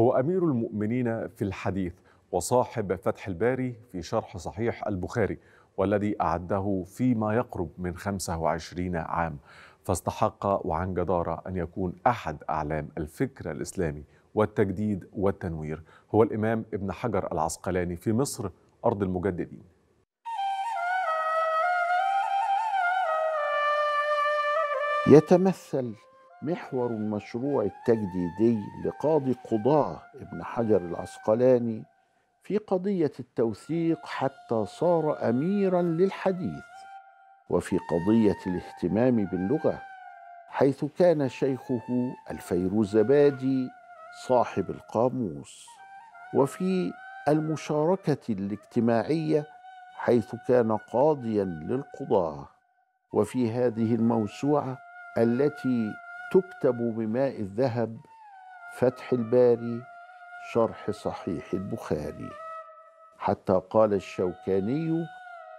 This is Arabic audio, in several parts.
هو أمير المؤمنين في الحديث وصاحب فتح الباري في شرح صحيح البخاري والذي أعده فيما يقرب من 25 عام فاستحق وعن جدارة أن يكون أحد أعلام الفكر الإسلامي والتجديد والتنوير هو الإمام ابن حجر العسقلاني في مصر أرض المجددين يتمثل محور المشروع التجديدي لقاضي قضاه ابن حجر العسقلاني في قضية التوثيق حتى صار أميرا للحديث وفي قضية الاهتمام باللغة حيث كان شيخه الفيروزبادي صاحب القاموس وفي المشاركة الاجتماعية حيث كان قاضيا للقضاة وفي هذه الموسوعة التي تكتب بماء الذهب فتح الباري شرح صحيح البخاري حتى قال الشوكاني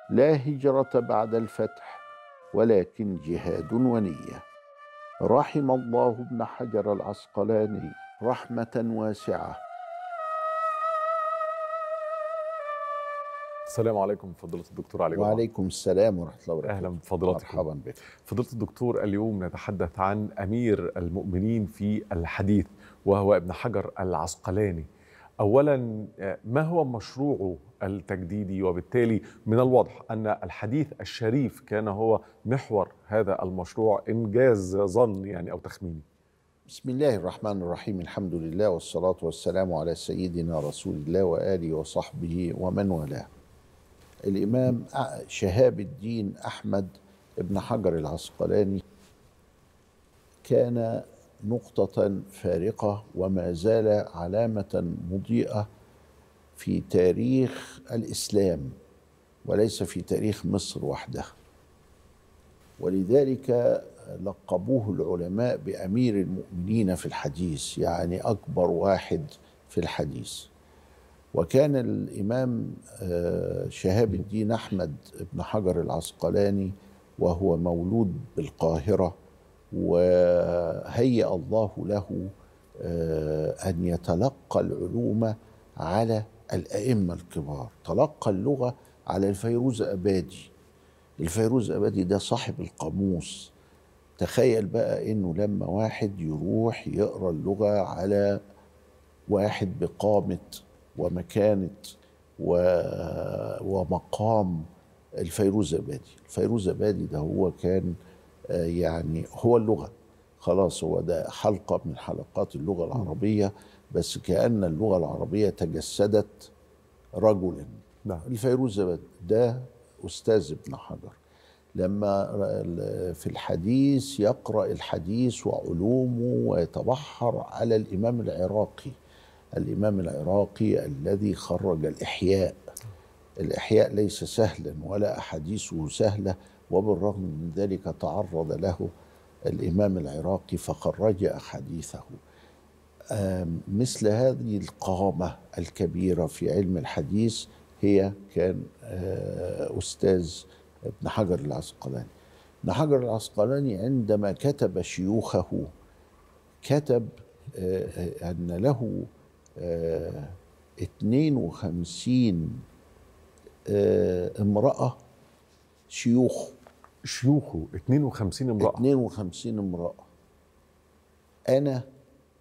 لا هجرة بعد الفتح ولكن جهاد ونية رحم الله ابن حجر العسقلاني رحمة واسعة السلام عليكم فضيلة الدكتور علي وعليكم وعليكم السلام ورحمة الله وبركاته أهلا بفضيلتكم مرحبا بك فضيلة الدكتور اليوم نتحدث عن أمير المؤمنين في الحديث وهو ابن حجر العسقلاني أولا ما هو مشروعه التجديدي وبالتالي من الواضح أن الحديث الشريف كان هو محور هذا المشروع إنجاز ظن يعني أو تخميني بسم الله الرحمن الرحيم الحمد لله والصلاة والسلام على سيدنا رسول الله وآله وصحبه ومن والاه الإمام شهاب الدين أحمد ابن حجر العسقلاني كان نقطة فارقة وما زال علامة مضيئة في تاريخ الإسلام وليس في تاريخ مصر وحدها ولذلك لقبوه العلماء بأمير المؤمنين في الحديث يعني أكبر واحد في الحديث وكان الإمام آه، شهاب الدين أحمد بن حجر العسقلاني وهو مولود بالقاهرة وهيأ الله له آه، أن يتلقى العلوم على الأئمة الكبار تلقى اللغة على الفيروز أبادي الفيروز أبادي ده صاحب القاموس تخيل بقى إنه لما واحد يروح يقرأ اللغة على واحد بقامة ومكانه ومقام الفيروز ابادي الفيروز ابادي ده هو كان آه، يعني هو اللغه خلاص هو ده حلقه من حلقات اللغه العربيه بس كان اللغه العربيه تجسدت رجلا نعم الفيروز ابادي ده استاذ ابن حجر لما في الحديث يقرا الحديث وعلومه ويتبحر على الامام العراقي الإمام العراقي الذي خرج الإحياء الإحياء ليس سهلا ولا أحاديثه سهلة وبالرغم من ذلك تعرض له الإمام العراقي فخرج أحاديثه مثل هذه القامة الكبيرة في علم الحديث هي كان آه، أستاذ ابن حجر العسقلاني ابن حجر العسقلاني عندما كتب شيوخه كتب آه، آه، أن له 52 آه، آه، امرأة شيوخه شيوخه 52 امرأة 52 امرأة أنا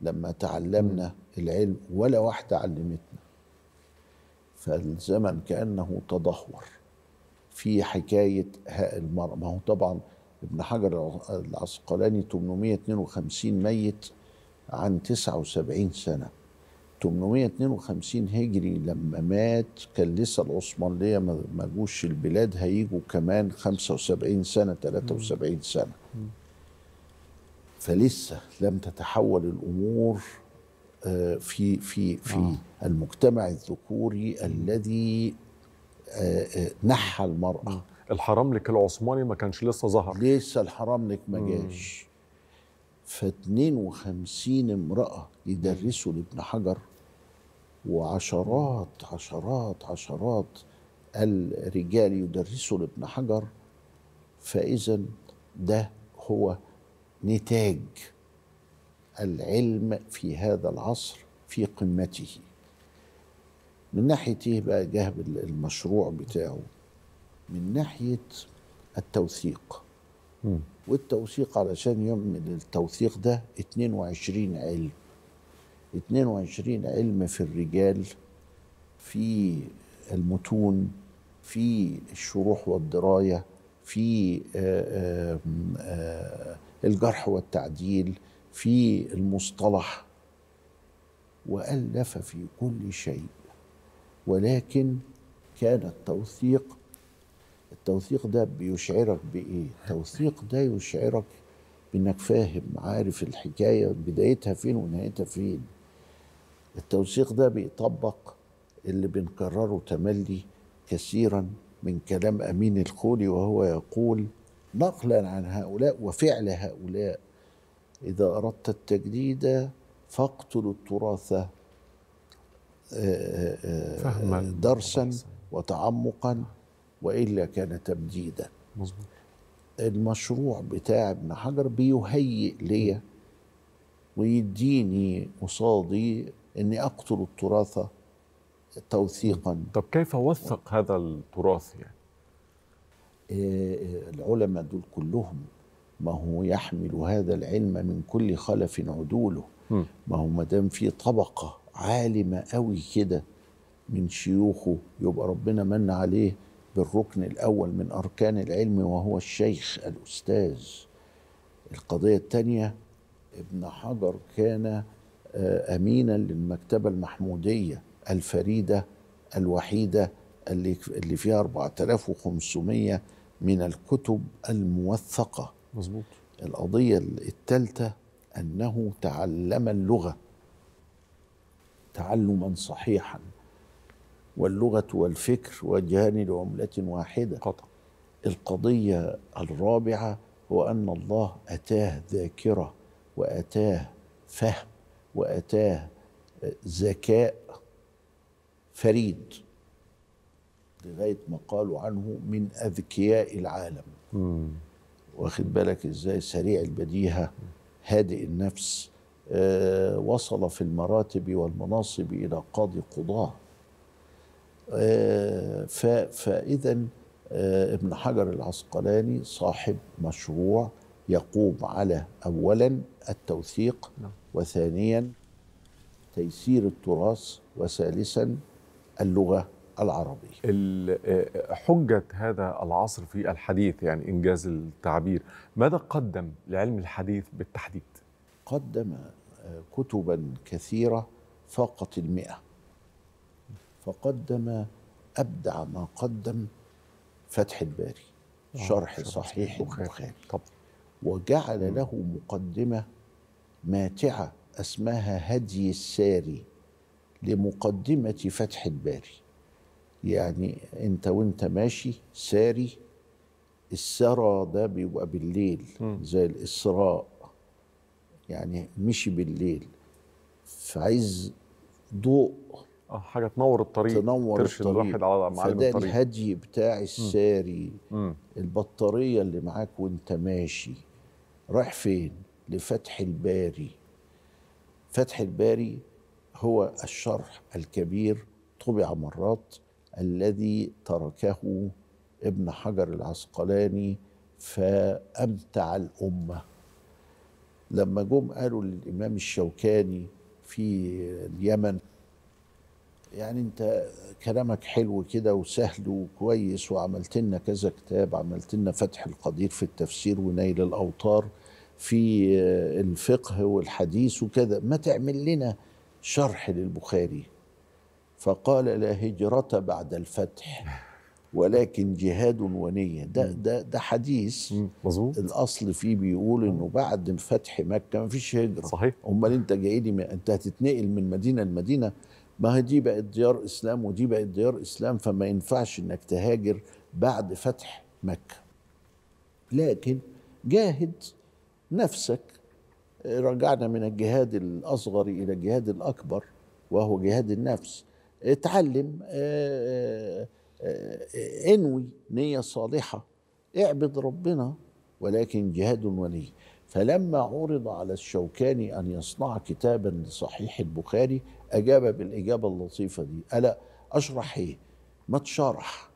لما تعلمنا العلم ولا واحدة علمتنا فالزمن كأنه تدهور في حكاية هاء المرأة ما هو طبعا ابن حجر العسقلاني 852 ميت عن 79 سنة 852 هجري لما مات كان لسه العثمانية ما جوش البلاد هيجوا كمان 75 سنة 73 سنة فلسه لم تتحول الأمور آه، في في في آه. المجتمع الذكوري الذي آه، آه، نحى المرأة الحرملك العثماني ما كانش لسه ظهر لسه الحرملك ما جاش ف 52 امرأة يدرسوا لابن حجر وعشرات عشرات عشرات الرجال يدرسوا لابن حجر فإذا ده هو نتاج العلم في هذا العصر في قمته من ناحية إيه بقى جه المشروع بتاعه من ناحية التوثيق م. والتوثيق علشان يعمل التوثيق ده 22 علم 22 علم في الرجال في المتون في الشروح والدرايه في آه، آه، آه، الجرح والتعديل في المصطلح والف في كل شيء ولكن كان التوثيق التوثيق ده بيشعرك بايه التوثيق ده يشعرك بانك فاهم عارف الحكايه بدايتها فين ونهايتها فين التوثيق ده بيطبق اللي بنكرره تملي كثيرا من كلام امين الخولي وهو يقول نقلا عن هؤلاء وفعل هؤلاء اذا اردت التجديد فاقتل التراث آه، آه، آه، درسا وتعمقا والا كان تمديدا مظبوط المشروع بتاع ابن حجر بيهيئ ليا ويديني قصادي اني اقتل التراث توثيقا طب كيف وثق هذا التراث يعني إيه، إيه، العلماء دول كلهم ما هو يحمل هذا العلم من كل خلف عدوله ما هو ما دام في طبقه عالمه قوي كده من شيوخه يبقى ربنا من عليه بالركن الأول من أركان العلم وهو الشيخ الأستاذ القضية الثانية ابن حجر كان آه، أمينا للمكتبة المحمودية الفريدة الوحيدة اللي فيها 4500 من الكتب الموثقة مظبوط القضية الثالثة أنه تعلم اللغة تعلما صحيحا واللغة والفكر وجهان لعملة واحدة قطع القضية الرابعة هو أن الله أتاه ذاكرة وأتاه فهم وأتاه آه، ذكاء فريد لغاية ما قالوا عنه من أذكياء العالم واخد بالك إزاي سريع البديهة هادئ النفس آه وصل في المراتب والمناصب إلى قاضي قضاه آه، فاذا آه، ابن حجر العسقلاني صاحب مشروع يقوم على اولا التوثيق نعم. وثانيا تيسير التراث وثالثا اللغه العربي آه، حجة هذا العصر في الحديث يعني إنجاز التعبير ماذا قدم لعلم الحديث بالتحديد؟ قدم كتبا كثيرة فاقت المئة فقدم ابدع ما قدم فتح الباري نعم، شرح صحيح البخاري طبعا وجعل له مقدمه ماتعه اسماها هدي الساري لمقدمه فتح الباري يعني انت وانت ماشي ساري السرى ده بيبقى بالليل زي الاسراء يعني مشي بالليل في عز ضوء اه حاجه تنور الطريق تنور ترشد الطريق الواحد على معلم الطريق فده الهدي بتاع الساري مم. البطاريه اللي معاك وانت ماشي رايح فين لفتح الباري فتح الباري هو الشرح الكبير طبع مرات الذي تركه ابن حجر العسقلاني فامتع الامه لما جم قالوا للامام الشوكاني في اليمن يعني انت كلامك حلو كده وسهل وكويس وعملت لنا كذا كتاب عملت لنا فتح القدير في التفسير ونيل الاوطار في الفقه والحديث وكذا ما تعمل لنا شرح للبخاري فقال لا هجرة بعد الفتح ولكن جهاد ونية ده ده ده حديث مظبوط الأصل فيه بيقول إنه بعد فتح مكة ما فيش هجرة صحيح أمال أنت جاي لي أنت هتتنقل من مدينة لمدينة ما هي دي بقت ديار اسلام ودي بقت ديار اسلام فما ينفعش انك تهاجر بعد فتح مكه لكن جاهد نفسك رجعنا من الجهاد الاصغر الى الجهاد الاكبر وهو جهاد النفس اتعلم آه، آه، آه، انوي نيه صالحه اعبد ربنا ولكن جهاد ولي فلما عرض على الشوكاني أن يصنع كتابا لصحيح البخاري أجاب بالإجابة اللطيفة دي ألا أشرح إيه؟ ما تشرح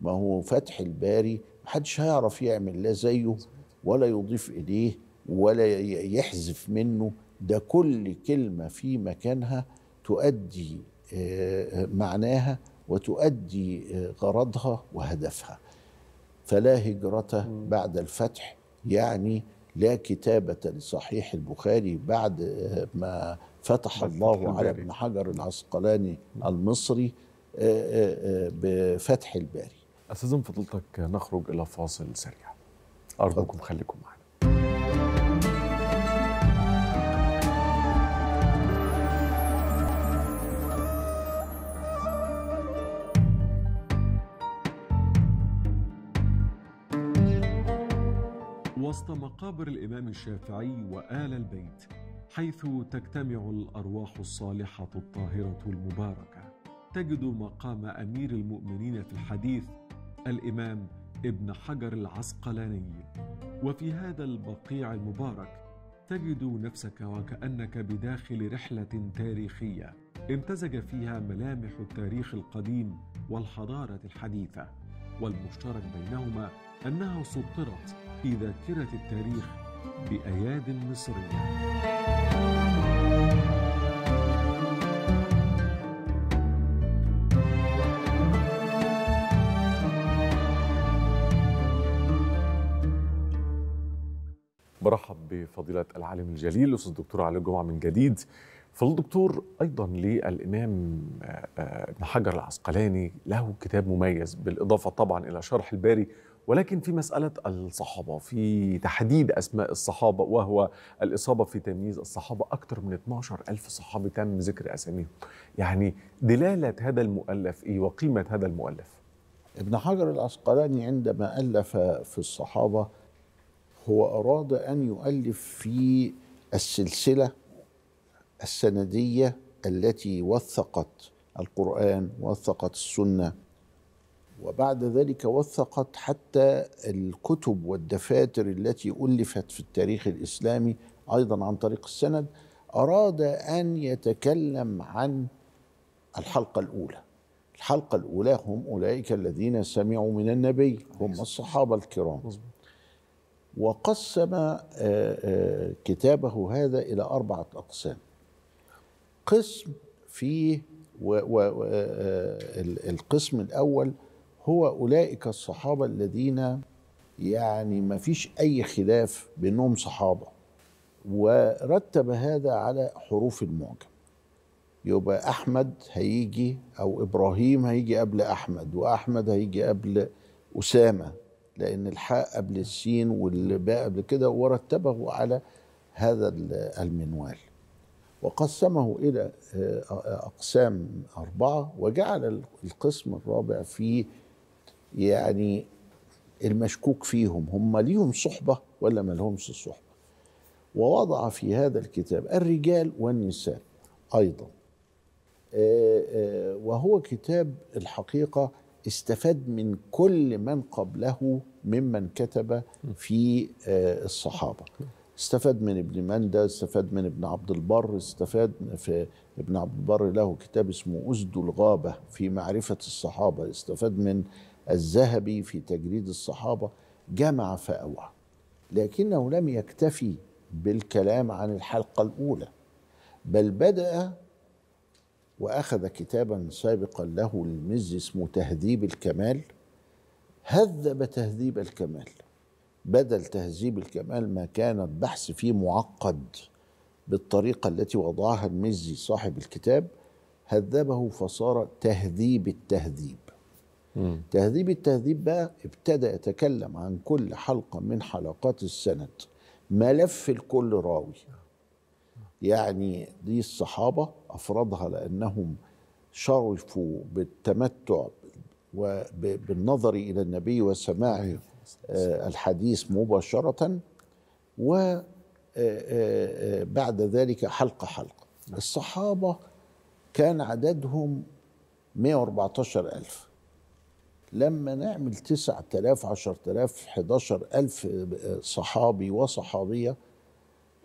ما هو فتح الباري محدش هيعرف يعمل لا زيه ولا يضيف إليه ولا يحذف منه ده كل كلمة في مكانها تؤدي آه، معناها وتؤدي آه، غرضها وهدفها فلا هجرة بعد الفتح يعني لا كتابة لصحيح البخاري بعد آه، ما فتح الله على ابن حجر العسقلاني المصري آه، آه، بفتح الباري أستاذ فضلتك نخرج إلى فاصل سريع أرجوكم خليكم معنا مقابر الامام الشافعي وال البيت حيث تجتمع الارواح الصالحه الطاهره المباركه تجد مقام امير المؤمنين في الحديث الامام ابن حجر العسقلاني وفي هذا البقيع المبارك تجد نفسك وكانك بداخل رحله تاريخيه امتزج فيها ملامح التاريخ القديم والحضاره الحديثه والمشترك بينهما انها سطرت في ذاكرة التاريخ بأياد مصرية برحب بفضيلة العالم الجليل الأستاذ الدكتور علي الجمعة من جديد فالدكتور أيضا للإمام ابن آه، آه، حجر العسقلاني له كتاب مميز بالإضافة طبعا إلى شرح الباري ولكن في مسألة الصحابة في تحديد أسماء الصحابة وهو الإصابة في تمييز الصحابة أكثر من 12 ألف صحابي تم ذكر أساميهم يعني دلالة هذا المؤلف إيه وقيمة هذا المؤلف ابن حجر العسقلاني عندما ألف في الصحابة هو أراد أن يؤلف في السلسلة السندية التي وثقت القرآن وثقت السنة وبعد ذلك وثقت حتى الكتب والدفاتر التي ألفت في التاريخ الإسلامي أيضا عن طريق السند أراد أن يتكلم عن الحلقة الأولى الحلقة الأولى هم أولئك الذين سمعوا من النبي هم نعم. الصحابة الكرام وقسم آه، آه، كتابه هذا إلى أربعة أقسام قسم فيه و و آه، القسم الأول هو أولئك الصحابة الذين يعني ما فيش أي خلاف بأنهم صحابة ورتب هذا على حروف المعجم يبقى أحمد هيجي أو إبراهيم هيجي قبل أحمد وأحمد هيجي قبل أسامة لأن الحاء قبل السين والباء قبل كده ورتبه على هذا المنوال وقسمه إلى آه، أقسام أربعة وجعل القسم الرابع فيه يعني المشكوك فيهم هم ليهم صحبة ولا ما لهمش صحبة ووضع في هذا الكتاب الرجال والنساء أيضا آه، آه، وهو كتاب الحقيقة استفاد من كل من قبله ممن كتب في آه، الصحابة استفاد من ابن مندى استفاد من ابن عبد البر استفاد في ابن عبد البر له كتاب اسمه أسد الغابة في معرفة الصحابة استفاد من الذهبي في تجريد الصحابه جمع فاوعى لكنه لم يكتفي بالكلام عن الحلقه الاولى بل بدا واخذ كتابا سابقا له المز اسمه تهذيب الكمال هذب تهذيب الكمال بدل تهذيب الكمال ما كان البحث فيه معقد بالطريقة التي وضعها المزي صاحب الكتاب هذبه فصار تهذيب التهذيب تهذيب التهذيب بقى ابتدى يتكلم عن كل حلقة من حلقات السند ملف لكل راوي يعني دي الصحابة أفرادها لأنهم شرفوا بالتمتع وبالنظر إلى النبي وسماع آه، الحديث مباشرة وبعد آه، آه، ذلك حلقة حلقة الصحابة كان عددهم 114 ألف لما نعمل 9000 10000 11000 صحابي وصحابيه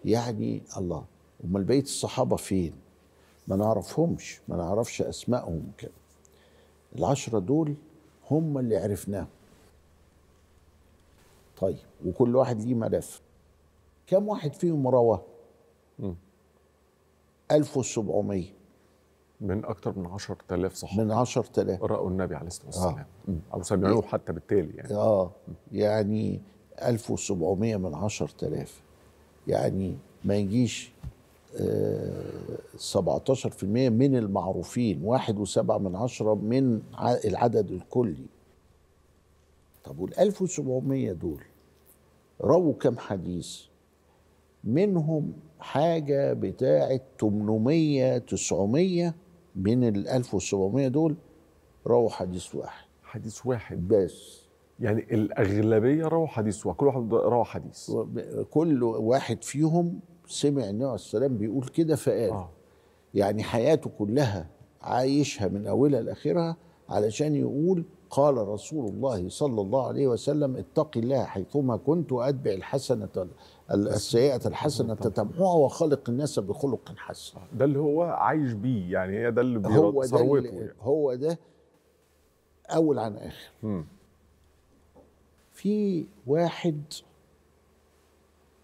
يعني الله امال بقيه الصحابه فين؟ ما نعرفهمش ما نعرفش اسمائهم كده العشره دول هم اللي عرفناهم طيب وكل واحد ليه ملف كم واحد فيهم روى 1700 من أكثر من 10000 صحابي من 10000 رأوا النبي عليه الصلاة والسلام آه. أو سمعوه إيه. حتى بالتالي يعني آه يعني 1700 من 10000 يعني ما يجيش آه 17% من المعروفين 1.7 من عشرة من العدد الكلي طب وال 1700 دول رووا كام حديث منهم حاجة بتاعة 800 900 بين ال 1700 دول رووا حديث واحد حديث واحد بس يعني الأغلبية رووا حديث واحد كل واحد روى حديث كل واحد فيهم سمع النبي عليه السلام بيقول كده فقال آه. يعني حياته كلها عايشها من أولها لآخرها علشان يقول قال رسول الله صلى الله عليه وسلم اتق الله حيثما كنت وأتبع الحسنة السيئة الحسنة تتمحوها وخلق الناس بخلق حسن آه، ده اللي هو عايش بيه يعني هي ده اللي هو ده اللي يعني. هو ده أول عن آخر في واحد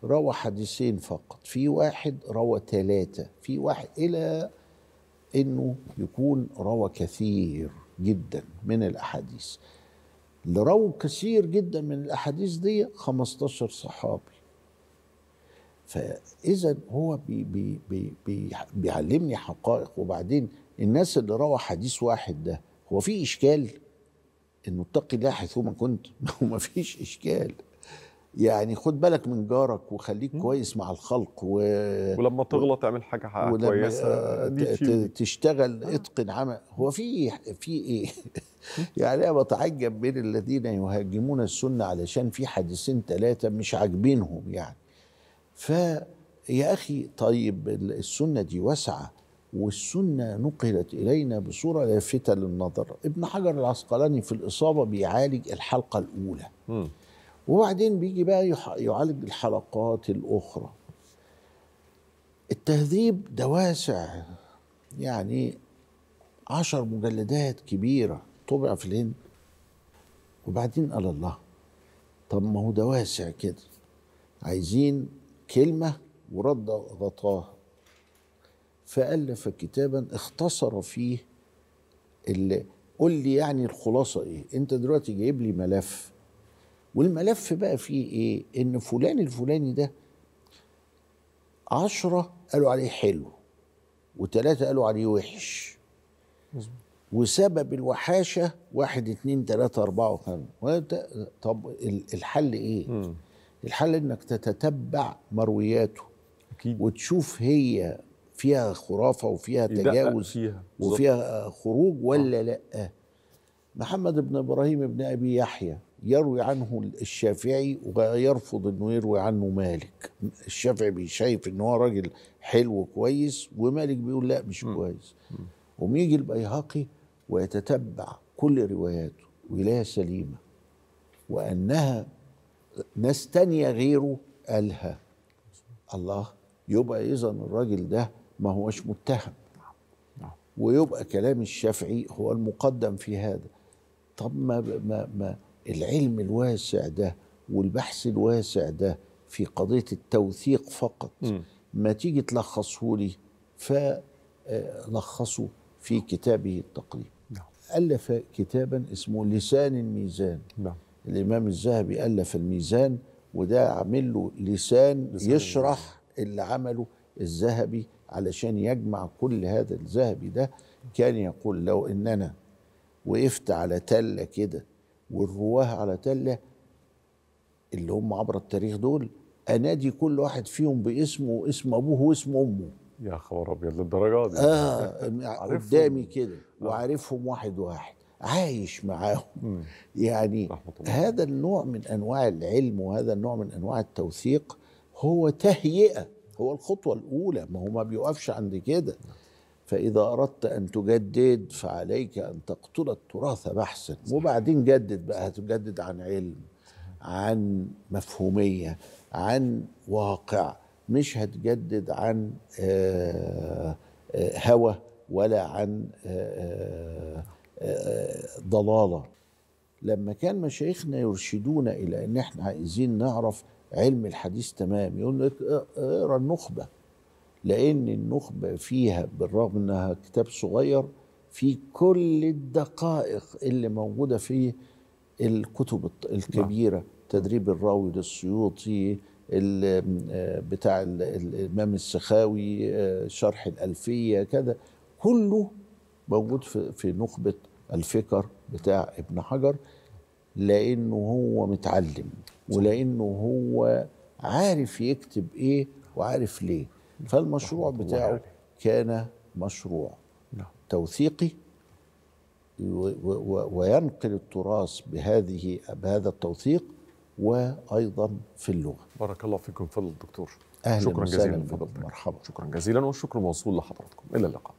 روى حديثين فقط في واحد روى ثلاثة في واحد إلى أنه يكون روى كثير جدا من الأحاديث اللي روى كثير جدا من الأحاديث دي 15 صحابي فاذا هو بي بي بي بي بيعلمني حقائق وبعدين الناس اللي روى حديث واحد ده هو في اشكال انه اتقي الله ما كنت ما هو ما فيش اشكال يعني خد بالك من جارك وخليك كويس مع الخلق و... ولما تغلط اعمل حاجه كويسه آه، آه، تشتغل آه. اتقن عمل هو في في ايه يعني انا بتعجب من الذين يهاجمون السنه علشان في حديثين ثلاثه مش عاجبينهم يعني فيا أخي طيب السنة دي واسعة والسنة نقلت إلينا بصورة لافتة للنظر ابن حجر العسقلاني في الإصابة بيعالج الحلقة الأولى وبعدين بيجي بقى يعالج الحلقات الأخرى التهذيب ده واسع يعني عشر مجلدات كبيرة طبع في الهند وبعدين قال الله طب ما هو ده واسع كده عايزين كلمة ورد غطاها فألف كتابا اختصر فيه اللي قل لي يعني الخلاصة ايه انت دلوقتي جايب لي ملف والملف بقى فيه ايه ان فلان الفلاني ده عشرة قالوا عليه حلو وتلاتة قالوا عليه وحش وسبب الوحاشة واحد اتنين تلاتة اربعة وخمسة طب الحل ايه؟ الحل انك تتتبع مروياته أكيد. وتشوف هي فيها خرافه وفيها تجاوز فيها وفيها خروج ولا آه. لا محمد بن ابراهيم بن ابي يحيى يروي عنه الشافعي ويرفض انه يروي عنه مالك الشافعي شايف ان هو راجل حلو وكويس ومالك بيقول لا مش م. كويس وميجي البيهقي ويتتبع كل رواياته ويلاقيها سليمه وانها ناس تانية غيره قالها الله يبقى إذا الراجل ده ما هوش متهم ويبقى كلام الشافعي هو المقدم في هذا طب ما, ما, ما العلم الواسع ده والبحث الواسع ده في قضية التوثيق فقط ما تيجي تلخصه لي فلخصه في كتابه التقريب نعم. ألف كتابا اسمه لسان الميزان نعم. الإمام الذهبي ألف الميزان وده عامل له لسان يشرح اللي عمله الذهبي علشان يجمع كل هذا الذهبي ده كان يقول لو إن أنا وقفت على تلة كده والرواه على تلة اللي هم عبر التاريخ دول أنادي كل واحد فيهم باسمه واسم أبوه واسم أمه يا خبر أبيض للدرجة دي آه قدامي كده آه. وعارفهم واحد واحد عايش معاهم يعني هذا النوع من انواع العلم وهذا النوع من انواع التوثيق هو تهيئه هو الخطوه الاولى ما هو ما بيوقفش عند كده فاذا اردت ان تجدد فعليك ان تقتل التراث بحثا وبعدين جدد بقى هتجدد عن علم عن مفهوميه عن واقع مش هتجدد عن آه، آه، هوى ولا عن آه، ضلاله لما كان مشايخنا يرشدونا الى ان احنا عايزين نعرف علم الحديث تمام يقول لك آه، آه، اقرا النخبه لان النخبه فيها بالرغم انها كتاب صغير في كل الدقائق اللي موجوده في الكتب الكبيره نعم. تدريب الراوي للسيوطي آه، بتاع الامام السخاوي شرح الالفيه كده كله موجود في نخبه الفكر بتاع ابن حجر لانه هو متعلم ولانه هو عارف يكتب ايه وعارف ليه فالمشروع نعم، بتاعه كان مشروع نعم. توثيقي وينقل التراث بهذه بهذا التوثيق وايضا في اللغه بارك الله فيكم فضل الدكتور أهلا شكرا جزيلا فضل مرحبا شكرا جزيلا والشكر موصول لحضراتكم الى اللقاء